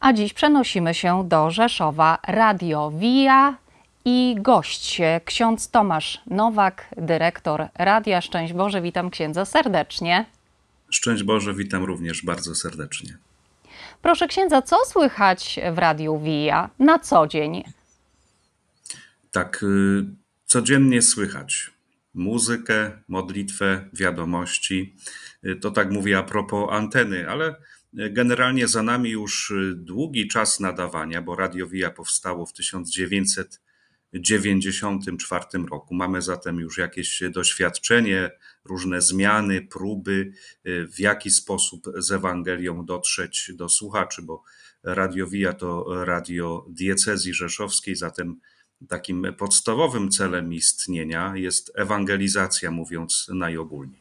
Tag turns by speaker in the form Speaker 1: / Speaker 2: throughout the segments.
Speaker 1: A dziś przenosimy się do Rzeszowa Radio Via i gość ksiądz Tomasz Nowak, dyrektor Radia. Szczęść Boże, witam księdza serdecznie.
Speaker 2: Szczęść Boże, witam również bardzo serdecznie.
Speaker 1: Proszę księdza, co słychać w Radiu Via na co dzień?
Speaker 2: Tak, y, codziennie słychać muzykę, modlitwę, wiadomości. Y, to tak mówię a propos anteny, ale y, generalnie za nami już długi czas nadawania, bo Radio Via powstało w 1994 roku. Mamy zatem już jakieś doświadczenie, różne zmiany, próby, w jaki sposób z Ewangelią dotrzeć do słuchaczy, bo Radio Via to radio diecezji rzeszowskiej, zatem Takim podstawowym celem istnienia jest ewangelizacja, mówiąc najogólniej.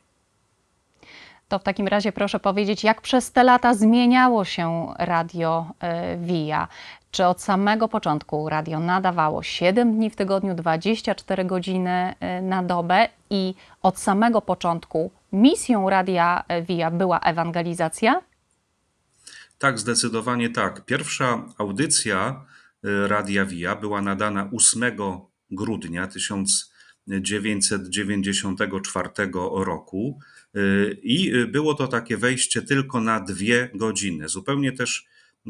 Speaker 1: To w takim razie proszę powiedzieć, jak przez te lata zmieniało się radio e, Via? Czy od samego początku radio nadawało 7 dni w tygodniu, 24 godziny e, na dobę i od samego początku misją radia e, Via była ewangelizacja?
Speaker 2: Tak, zdecydowanie tak. Pierwsza audycja Y, Radia Via była nadana 8 grudnia 1994 roku y, i było to takie wejście tylko na dwie godziny. Zupełnie też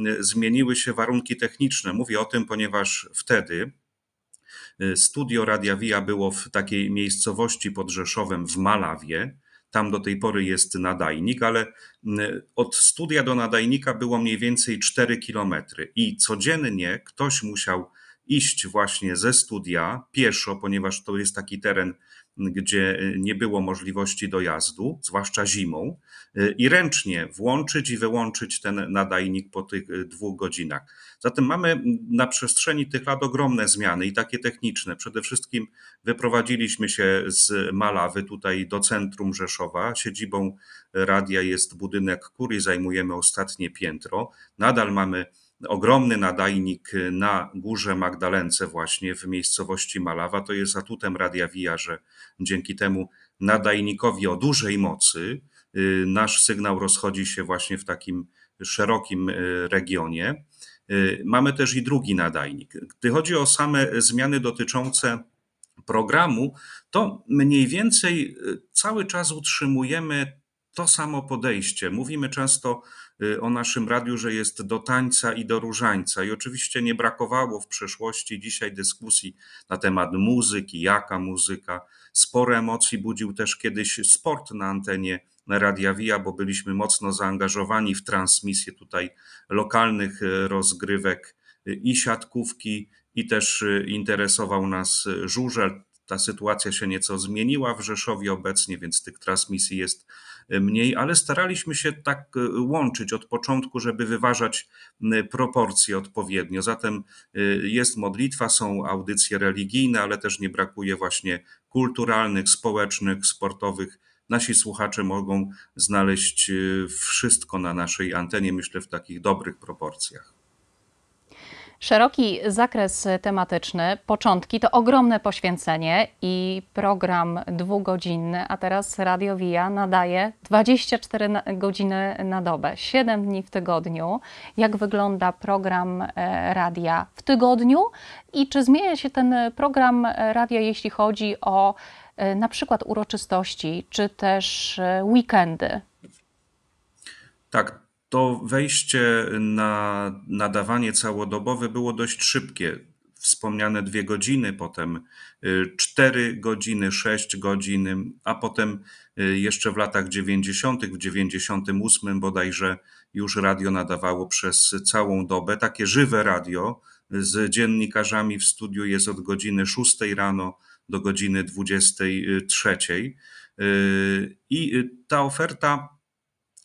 Speaker 2: y, zmieniły się warunki techniczne. Mówię o tym, ponieważ wtedy studio Radia Via było w takiej miejscowości pod Rzeszowem w Malawie tam do tej pory jest nadajnik, ale mm, od studia do nadajnika było mniej więcej 4 kilometry i codziennie ktoś musiał iść właśnie ze studia pieszo, ponieważ to jest taki teren gdzie y, nie było możliwości dojazdu, zwłaszcza zimą, y, i ręcznie włączyć i wyłączyć ten nadajnik po tych y, dwóch godzinach. Zatem mamy na przestrzeni tych lat ogromne zmiany i takie techniczne. Przede wszystkim wyprowadziliśmy się z Malawy tutaj do centrum Rzeszowa. Siedzibą radia jest budynek Kurii, zajmujemy ostatnie piętro. Nadal mamy ogromny nadajnik na Górze Magdalence właśnie w miejscowości Malawa. To jest atutem Radia Via, że dzięki temu nadajnikowi o dużej mocy y, nasz sygnał rozchodzi się właśnie w takim szerokim y, regionie. Y, mamy też i drugi nadajnik. Gdy chodzi o same zmiany dotyczące programu, to mniej więcej cały czas utrzymujemy to samo podejście. Mówimy często Y, o naszym radiu, że jest do tańca i do różańca. I oczywiście nie brakowało w przeszłości dzisiaj dyskusji na temat muzyki, jaka muzyka. Spore emocji budził też kiedyś sport na antenie Radia Via, bo byliśmy mocno zaangażowani w transmisję tutaj lokalnych y, rozgrywek y, i siatkówki, i też interesował nas żużel, ta sytuacja się nieco zmieniła w Rzeszowie obecnie, więc tych transmisji jest y, mniej, ale staraliśmy się tak y, łączyć od początku, żeby wyważać proporcje odpowiednio. Zatem y, jest modlitwa, są audycje religijne, ale też nie brakuje właśnie kulturalnych, społecznych, sportowych. Nasi słuchacze mogą znaleźć wszystko na naszej antenie, myślę, w takich dobrych proporcjach.
Speaker 1: Szeroki zakres tematyczny, początki to ogromne poświęcenie i program dwugodzinny, a teraz Radio Via nadaje 24 godziny na dobę, 7 dni w tygodniu. Jak wygląda program e, radia w tygodniu i czy zmienia się ten program radia, jeśli chodzi o e, na przykład uroczystości, czy też e, weekendy?
Speaker 2: Tak, to wejście na nadawanie całodobowe było dość szybkie. Wspomniane dwie godziny, potem y, cztery godziny, sześć godzin, a potem y, jeszcze w latach 90., w 98 bodajże już radio nadawało przez całą dobę. Takie żywe radio z dziennikarzami w studiu jest od godziny 6 rano do godziny 23. Y, I ta oferta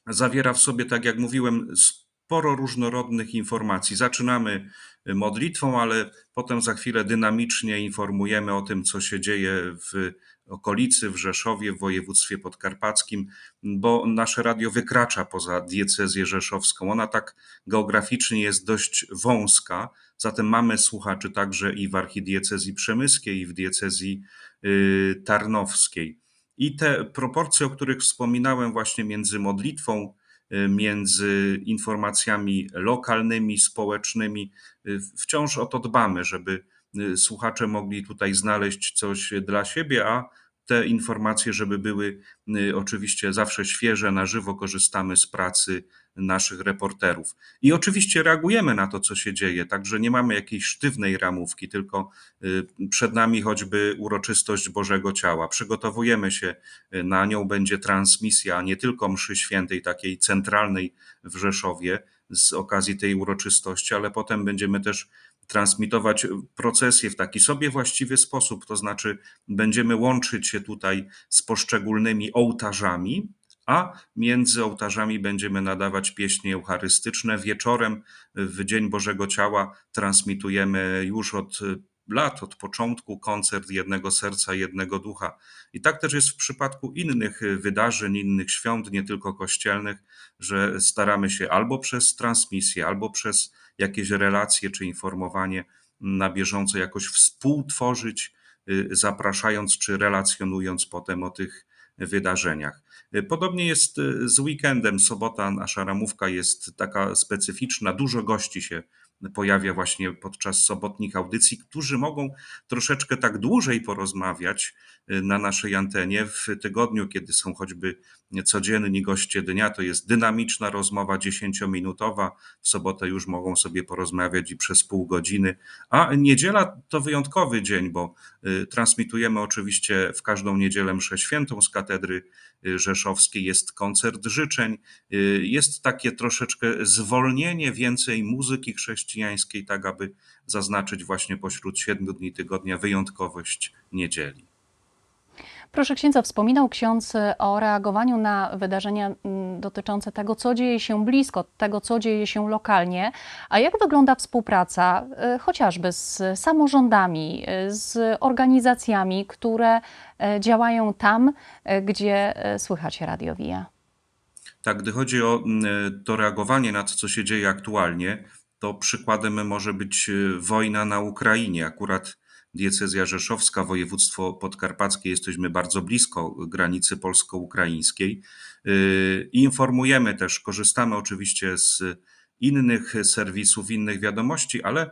Speaker 2: zawiera w sobie, tak jak mówiłem, sporo różnorodnych informacji. Zaczynamy y, modlitwą, ale potem za chwilę dynamicznie informujemy o tym, co się dzieje w okolicy, w Rzeszowie, w województwie podkarpackim, bo nasze radio wykracza poza diecezję rzeszowską. Ona tak geograficznie jest dość wąska, zatem mamy słuchaczy także i w archidiecezji przemyskiej, i w diecezji y, tarnowskiej. I te proporcje, o których wspominałem, właśnie między modlitwą, y, między informacjami lokalnymi, społecznymi, y, wciąż o to dbamy, żeby y, słuchacze mogli tutaj znaleźć coś dla siebie, a te informacje, żeby były oczywiście zawsze świeże, na żywo korzystamy z pracy naszych reporterów. I oczywiście reagujemy na to, co się dzieje, także nie mamy jakiejś sztywnej ramówki, tylko y, przed nami choćby uroczystość Bożego Ciała. Przygotowujemy się y, na nią, będzie transmisja nie tylko mszy świętej, takiej centralnej w Rzeszowie z okazji tej uroczystości, ale potem będziemy też transmitować procesję w taki sobie właściwy sposób, to znaczy będziemy łączyć się tutaj z poszczególnymi ołtarzami, a między ołtarzami będziemy nadawać pieśni eucharystyczne. Wieczorem w Dzień Bożego Ciała transmitujemy już od y, lat, od początku koncert jednego serca, jednego ducha. I tak też jest w przypadku innych wydarzeń, innych świąt, nie tylko kościelnych, że staramy się albo przez transmisję, albo przez jakieś relacje czy informowanie na bieżąco jakoś współtworzyć, y, zapraszając czy relacjonując potem o tych wydarzeniach. Podobnie jest y, z weekendem. Sobota, nasza ramówka jest taka specyficzna, dużo gości się pojawia właśnie podczas sobotnich audycji, którzy mogą troszeczkę tak dłużej porozmawiać y, na naszej antenie w tygodniu, kiedy są choćby codzienni goście dnia. To jest dynamiczna rozmowa, dziesięciominutowa. W sobotę już mogą sobie porozmawiać i przez pół godziny. A niedziela to wyjątkowy dzień, bo y, transmitujemy oczywiście w każdą niedzielę mszę świętą z katedry y, rzeszowskiej. Jest koncert życzeń, jest takie troszeczkę zwolnienie, więcej muzyki chrześcijańskiej, chrześcijańskiej, tak aby zaznaczyć właśnie pośród siedmiu dni tygodnia wyjątkowość niedzieli.
Speaker 1: Proszę księdza, wspominał ksiądz o reagowaniu na wydarzenia mm, dotyczące tego, co dzieje się blisko, tego, co dzieje się lokalnie. A jak wygląda współpraca y, chociażby z samorządami, y, z organizacjami, które y, działają tam, gdzie słychać Radio
Speaker 2: Tak, gdy chodzi o mm, to reagowanie na to, co się dzieje aktualnie, to przykładem może być e, wojna na Ukrainie. Akurat diecezja rzeszowska, województwo podkarpackie, jesteśmy bardzo blisko granicy polsko-ukraińskiej. E, I informujemy też, korzystamy oczywiście z innych serwisów, innych wiadomości, ale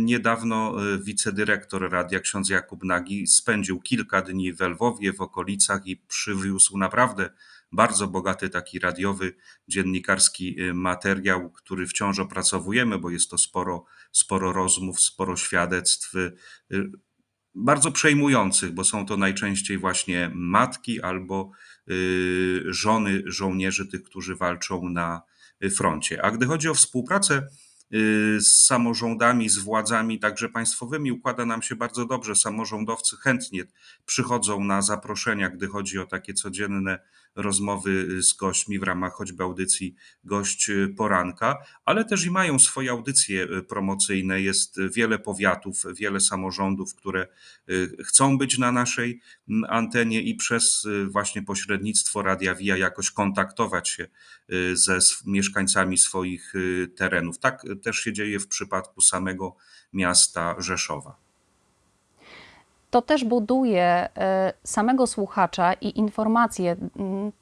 Speaker 2: niedawno e, wicedyrektor radia ksiądz Jakub Nagi spędził kilka dni w Lwowie, w okolicach i przywiózł naprawdę bardzo bogaty taki radiowy, dziennikarski y, materiał, który wciąż opracowujemy, bo jest to sporo, sporo rozmów, sporo świadectw y, bardzo przejmujących, bo są to najczęściej właśnie matki albo y, żony żołnierzy, tych, którzy walczą na froncie. A gdy chodzi o współpracę z samorządami, z władzami, także państwowymi, układa nam się bardzo dobrze. Samorządowcy chętnie przychodzą na zaproszenia, gdy chodzi o takie codzienne rozmowy y, z gośćmi w ramach choćby audycji Gość y, Poranka, ale też i mają swoje audycje y, promocyjne. Jest wiele powiatów, wiele samorządów, które chcą być na naszej antenie i przez właśnie pośrednictwo Radia Via jakoś kontaktować się ze mieszkańcami swoich terenów. Tak też się dzieje w przypadku samego miasta Rzeszowa
Speaker 1: to też buduje e, samego słuchacza i informacje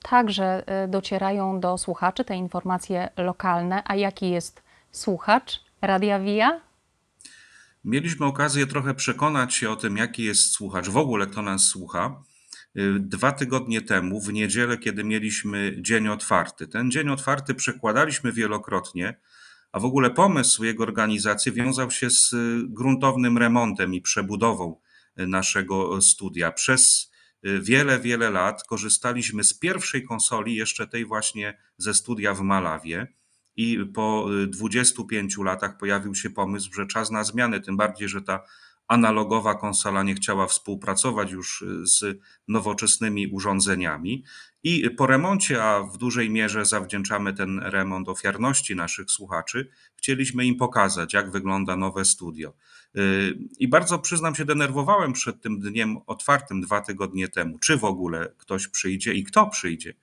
Speaker 1: także e, docierają do słuchaczy, te informacje lokalne. A jaki jest słuchacz Radia Via?
Speaker 2: Mieliśmy okazję trochę przekonać się o tym, jaki jest słuchacz, w ogóle kto nas słucha. Y, dwa tygodnie temu, w niedzielę, kiedy mieliśmy Dzień Otwarty. Ten Dzień Otwarty przekładaliśmy wielokrotnie, a w ogóle pomysł jego organizacji wiązał się z y, gruntownym remontem i przebudową naszego studia. Przez y, wiele, wiele lat korzystaliśmy z pierwszej konsoli, jeszcze tej właśnie ze studia w Malawie. I po 25 y, latach pojawił się pomysł, że czas na zmianę, tym bardziej, że ta analogowa konsola nie chciała współpracować już y, z nowoczesnymi urządzeniami. I po remoncie, a w dużej mierze zawdzięczamy ten remont ofiarności naszych słuchaczy, chcieliśmy im pokazać, jak wygląda nowe studio. Y, I bardzo przyznam się, denerwowałem przed tym dniem otwartym dwa tygodnie temu, czy w ogóle ktoś przyjdzie i kto przyjdzie.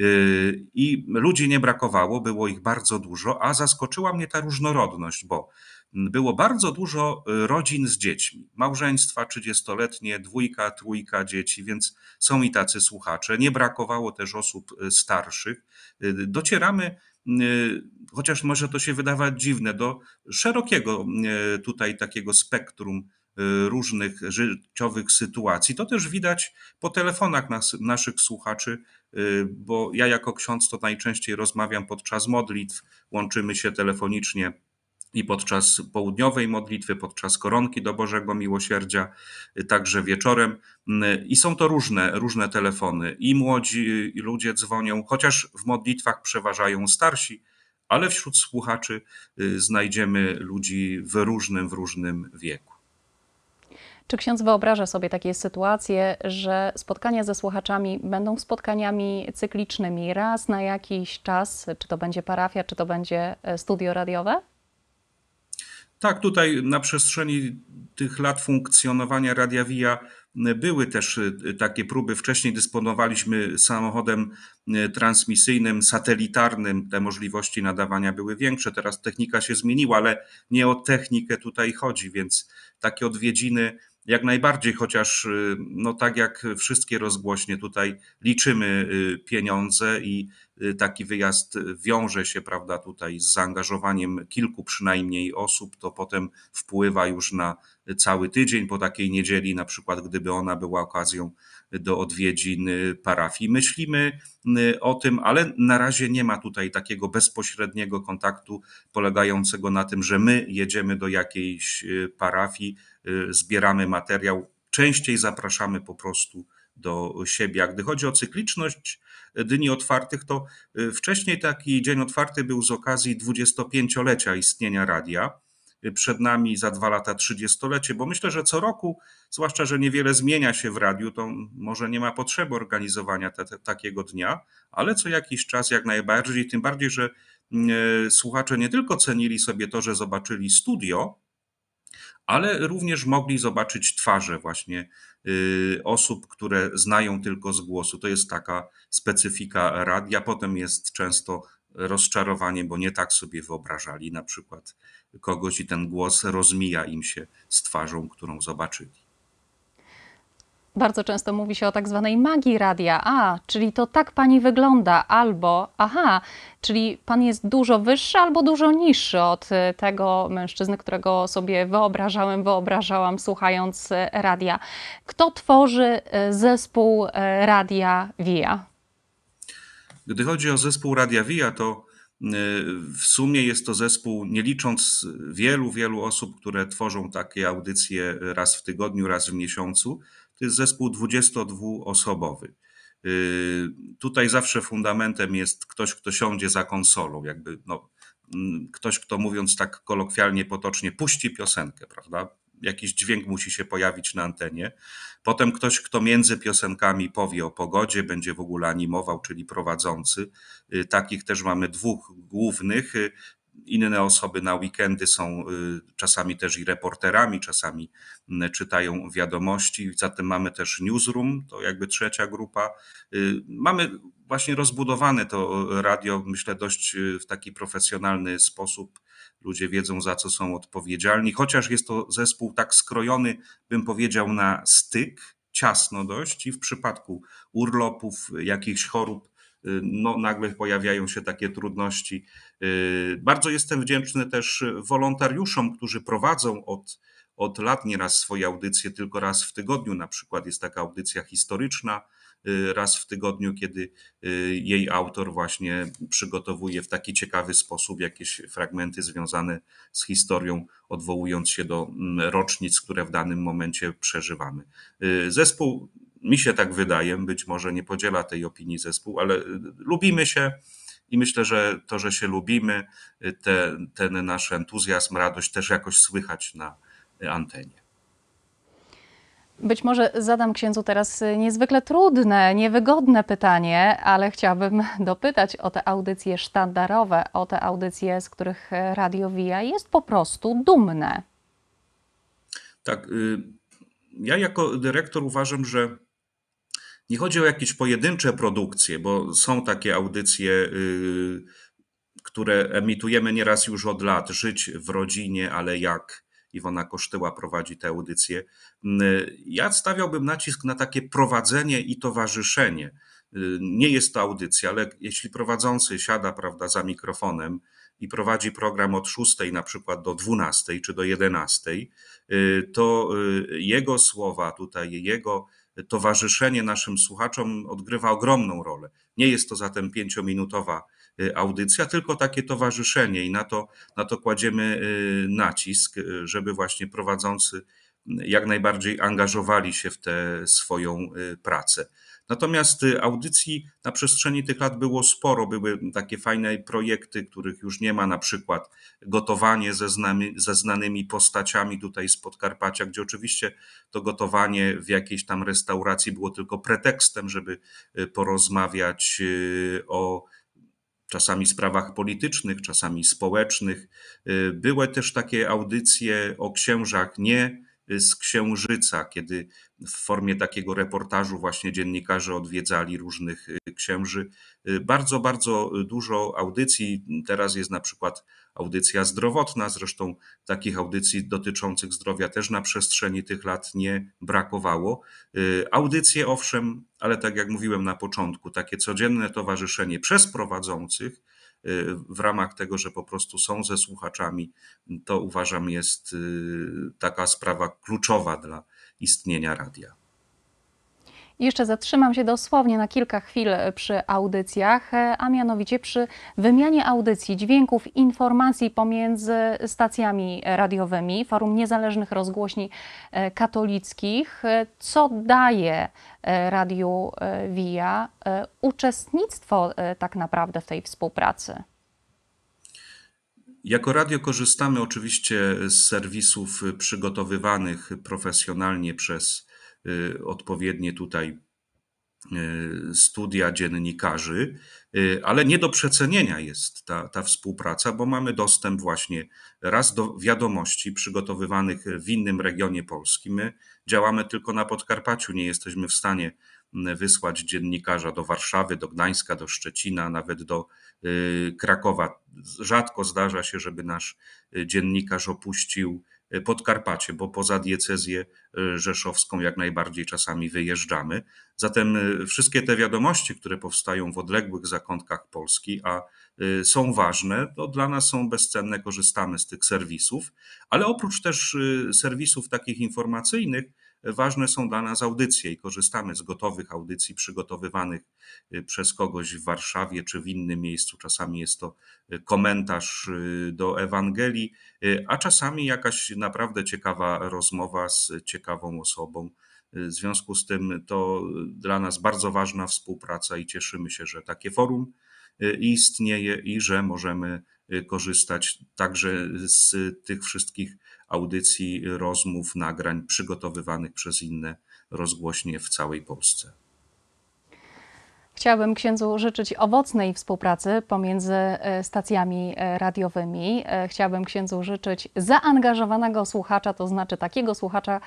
Speaker 2: Y, I ludzi nie brakowało, było ich bardzo dużo, a zaskoczyła mnie ta różnorodność, bo było bardzo dużo y, rodzin z dziećmi, małżeństwa 30-letnie, dwójka, trójka dzieci, więc są i tacy słuchacze. Nie brakowało też osób starszych. Docieramy Y, chociaż może to się wydawać dziwne, do szerokiego y, tutaj takiego spektrum y, różnych życiowych sytuacji. To też widać po telefonach nas, naszych słuchaczy, bo ja jako ksiądz to najczęściej rozmawiam podczas modlitw, łączymy się telefonicznie i podczas południowej modlitwy, podczas koronki do Bożego Miłosierdzia, y, także wieczorem. Mm, I są to różne, różne telefony. I młodzi i ludzie dzwonią, chociaż w modlitwach przeważają starsi, ale wśród słuchaczy y, znajdziemy ludzi w różnym, w różnym wieku.
Speaker 1: Czy ksiądz wyobraża sobie takie sytuacje, że spotkania ze słuchaczami będą spotkaniami cyklicznymi raz na jakiś czas, czy to będzie parafia, czy to będzie e, studio radiowe?
Speaker 2: Tak, tutaj na przestrzeni tych lat funkcjonowania Radia Via e, były też e, takie próby. Wcześniej dysponowaliśmy samochodem e, transmisyjnym, satelitarnym. Te możliwości nadawania były większe. Teraz technika się zmieniła, ale nie o technikę tutaj chodzi, więc takie odwiedziny jak najbardziej, chociaż y, no tak jak wszystkie rozgłośnie tutaj liczymy y, pieniądze i y, taki wyjazd wiąże się, prawda, tutaj z zaangażowaniem kilku przynajmniej osób, to potem wpływa już na cały tydzień po takiej niedzieli, na przykład gdyby ona była okazją do odwiedzin y, parafii. Myślimy y, o tym, ale na razie nie ma tutaj takiego bezpośredniego kontaktu polegającego na tym, że my jedziemy do jakiejś y, parafii, zbieramy materiał, częściej zapraszamy po prostu do siebie. A gdy chodzi o cykliczność dni otwartych, to wcześniej taki dzień otwarty był z okazji 25-lecia istnienia radia przed nami za dwa lata trzydziestolecie, bo myślę, że co roku, zwłaszcza, że niewiele zmienia się w radiu, to może nie ma potrzeby organizowania te, te, takiego dnia, ale co jakiś czas jak najbardziej, tym bardziej, że y, słuchacze nie tylko cenili sobie to, że zobaczyli studio, ale również mogli zobaczyć twarze właśnie y, osób, które znają tylko z głosu. To jest taka specyfika radia. Potem jest często rozczarowanie, bo nie tak sobie wyobrażali na przykład kogoś i ten głos rozmija im się z twarzą, którą zobaczyli.
Speaker 1: Bardzo często mówi się o tak zwanej magii radia. A, czyli to tak pani wygląda, albo aha, czyli pan jest dużo wyższy albo dużo niższy od y, tego mężczyzny, którego sobie wyobrażałem, wyobrażałam słuchając y, radia. Kto tworzy y, zespół radia VIA?
Speaker 2: Gdy chodzi o zespół Radia Via, to y, w sumie jest to zespół, nie licząc wielu, wielu osób, które tworzą takie audycje raz w tygodniu, raz w miesiącu, to jest zespół 22-osobowy. Y, tutaj zawsze fundamentem jest ktoś, kto siądzie za konsolą, jakby no, mm, ktoś, kto mówiąc tak kolokwialnie, potocznie, puści piosenkę, prawda? jakiś dźwięk musi się pojawić na antenie. Potem ktoś, kto między piosenkami powie o pogodzie, będzie w ogóle animował, czyli prowadzący. Y, takich też mamy dwóch głównych. Y, inne osoby na weekendy są y, czasami też i reporterami, czasami czytają wiadomości. Zatem mamy też newsroom, to jakby trzecia grupa. Mamy właśnie rozbudowane to radio, myślę, dość w taki profesjonalny sposób ludzie wiedzą za co są odpowiedzialni, chociaż jest to zespół tak skrojony, bym powiedział, na styk, ciasno dość i w przypadku urlopów, jakichś chorób, y, no, nagle pojawiają się takie trudności. Y, bardzo jestem wdzięczny też wolontariuszom, którzy prowadzą od od lat nieraz swoje audycje tylko raz w tygodniu. Na przykład jest taka audycja historyczna, y, raz w tygodniu, kiedy y, jej autor właśnie przygotowuje w taki ciekawy sposób jakieś fragmenty związane z historią, odwołując się do mm, rocznic, które w danym momencie przeżywamy. Y, zespół, mi się tak wydaje, być może nie podziela tej opinii zespół, ale lubimy się. I myślę, że to, że się lubimy, te, ten nasz entuzjazm, radość też jakoś słychać na, antenie.
Speaker 1: Być może zadam księdzu teraz niezwykle trudne, niewygodne pytanie, ale chciałabym dopytać o te audycje sztandarowe, o te audycje, z których Radio Via jest po prostu dumne.
Speaker 2: Tak. Y, ja jako dyrektor uważam, że nie chodzi o jakieś pojedyncze produkcje, bo są takie audycje, y, które emitujemy nieraz już od lat. Żyć w rodzinie, ale jak Iwona Kosztyła prowadzi tę audycję. Mm, ja stawiałbym nacisk na takie prowadzenie i towarzyszenie. Y, nie jest to audycja, ale jeśli prowadzący siada prawda, za mikrofonem, i prowadzi program od 6 na przykład do 12 czy do 11, y, to y, jego słowa tutaj, jego towarzyszenie naszym słuchaczom odgrywa ogromną rolę. Nie jest to zatem pięciominutowa Y, audycja, tylko takie towarzyszenie i na to, na to kładziemy y, nacisk, y, żeby właśnie prowadzący jak najbardziej angażowali się w tę swoją pracę. Natomiast audycji na przestrzeni tych lat było sporo. Były takie fajne projekty, których już nie ma, na przykład gotowanie ze, znamy, ze znanymi postaciami tutaj z Podkarpacia, gdzie oczywiście to gotowanie w jakiejś tam restauracji było tylko pretekstem, żeby porozmawiać o czasami sprawach politycznych, czasami społecznych. Y, były też takie audycje o księżach nie z Księżyca, kiedy w formie takiego reportażu właśnie dziennikarze odwiedzali różnych y, księży. Y, bardzo, bardzo y, dużo audycji. Teraz jest na przykład audycja zdrowotna, zresztą takich audycji dotyczących zdrowia też na przestrzeni tych lat nie brakowało. Audycje owszem, ale tak jak mówiłem na początku, takie codzienne towarzyszenie przez prowadzących w ramach tego, że po prostu są ze słuchaczami, to uważam jest y, taka sprawa kluczowa dla istnienia radia.
Speaker 1: Jeszcze zatrzymam się dosłownie na kilka chwil przy audycjach, e, a mianowicie przy wymianie audycji, dźwięków, informacji pomiędzy stacjami radiowymi, Forum Niezależnych Rozgłośni e, Katolickich, e, co daje Radiu Via uczestnictwo tak naprawdę w tej współpracy.
Speaker 2: Jako radio korzystamy oczywiście z serwisów przygotowywanych profesjonalnie przez Y, odpowiednie tutaj y, studia dziennikarzy, y, ale nie do przecenienia jest ta, ta współpraca, bo mamy dostęp właśnie raz do wiadomości przygotowywanych w innym regionie Polski. My działamy tylko na Podkarpaciu, nie jesteśmy w stanie mm, wysłać dziennikarza do Warszawy, do Gdańska, do Szczecina, nawet do Krakowa. Rzadko zdarza się, żeby nasz dziennikarz opuścił Podkarpacie, bo poza diecezję e, rzeszowską jak najbardziej czasami wyjeżdżamy. Zatem e, wszystkie te wiadomości, które powstają w odległych zakątkach Polski, a e, są ważne, to dla nas są bezcenne, korzystamy z tych serwisów, ale oprócz też serwisów takich informacyjnych, ważne są dla nas audycje i korzystamy z gotowych audycji przygotowywanych y, przez kogoś w Warszawie czy w innym miejscu. Czasami jest to y, komentarz y, do Ewangelii, a czasami jakaś naprawdę ciekawa rozmowa z ciekawą osobą. W związku z tym to dla nas bardzo ważna współpraca i cieszymy się, że takie forum istnieje i że możemy korzystać także z tych wszystkich audycji, rozmów, nagrań przygotowywanych przez inne rozgłośnie w całej Polsce.
Speaker 1: Chciałabym księdzu życzyć owocnej współpracy pomiędzy e, stacjami e, radiowymi. E, chciałabym księdzu życzyć zaangażowanego słuchacza, to znaczy takiego słuchacza,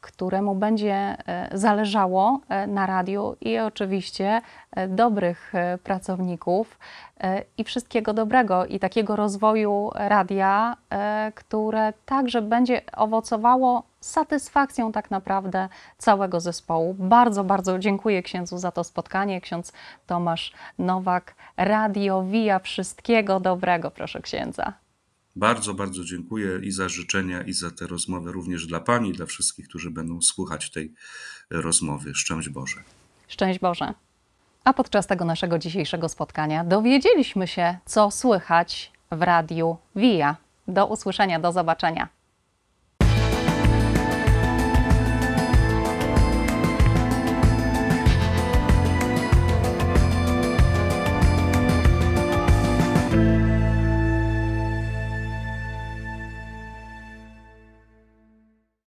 Speaker 1: któremu będzie zależało na radiu i oczywiście dobrych pracowników i wszystkiego dobrego i takiego rozwoju radia, które także będzie owocowało satysfakcją tak naprawdę całego zespołu. Bardzo, bardzo dziękuję księdzu za to spotkanie. Ksiądz Tomasz Nowak, Radio Via. Wszystkiego dobrego, proszę księdza.
Speaker 2: Bardzo, bardzo dziękuję i za życzenia, i za tę rozmowę, również dla Pani, dla wszystkich, którzy będą słuchać tej rozmowy. Szczęść Boże.
Speaker 1: Szczęść Boże. A podczas tego naszego dzisiejszego spotkania dowiedzieliśmy się, co słychać w Radiu Via. Do usłyszenia, do zobaczenia.